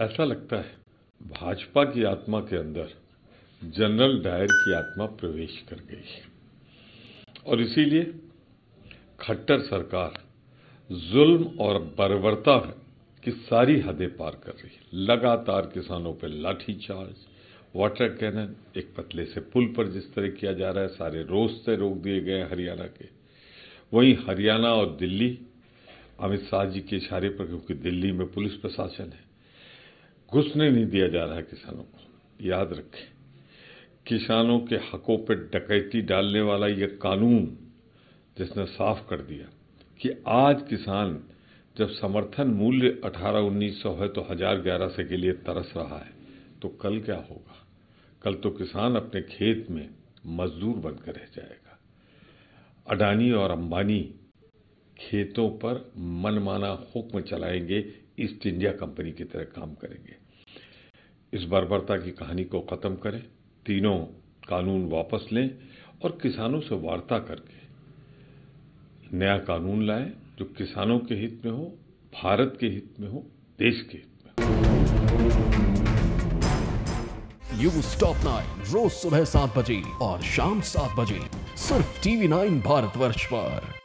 ऐसा लगता है भाजपा की आत्मा के अंदर जनरल डायर की आत्मा प्रवेश कर गई है और इसीलिए खट्टर सरकार जुल्म और बर्बरता की सारी हदें पार कर रही है लगातार किसानों पर लाठीचार्ज वाटर कैनन एक पतले से पुल पर जिस तरह किया जा रहा है सारे रोज से रोक दिए गए हरियाणा के वहीं हरियाणा और दिल्ली अमित शाह जी के इशारे पर क्योंकि दिल्ली में पुलिस प्रशासन है घुसने नहीं दिया जा रहा है किसानों को याद रखें किसानों के हकों पर डकैती डालने वाला यह कानून जिसने साफ कर दिया कि आज किसान जब समर्थन मूल्य 18 सौ है तो हजार ग्यारह से के लिए तरस रहा है तो कल क्या होगा कल तो किसान अपने खेत में मजदूर बनकर रह जाएगा अडानी और अंबानी खेतों पर मनमाना हुक्म चलाएंगे ईस्ट इंडिया कंपनी की तरह काम करेंगे इस बर्बरता की कहानी को ख़त्म करें तीनों कानून वापस लें और किसानों से वार्ता करके नया कानून लाएं जो किसानों के हित में हो भारत के हित में हो देश के हित में यू स्टॉप नाइन रोज सुबह सात बजे और शाम सात बजे सिर्फ टीवी नाइन भारतवर्ष पर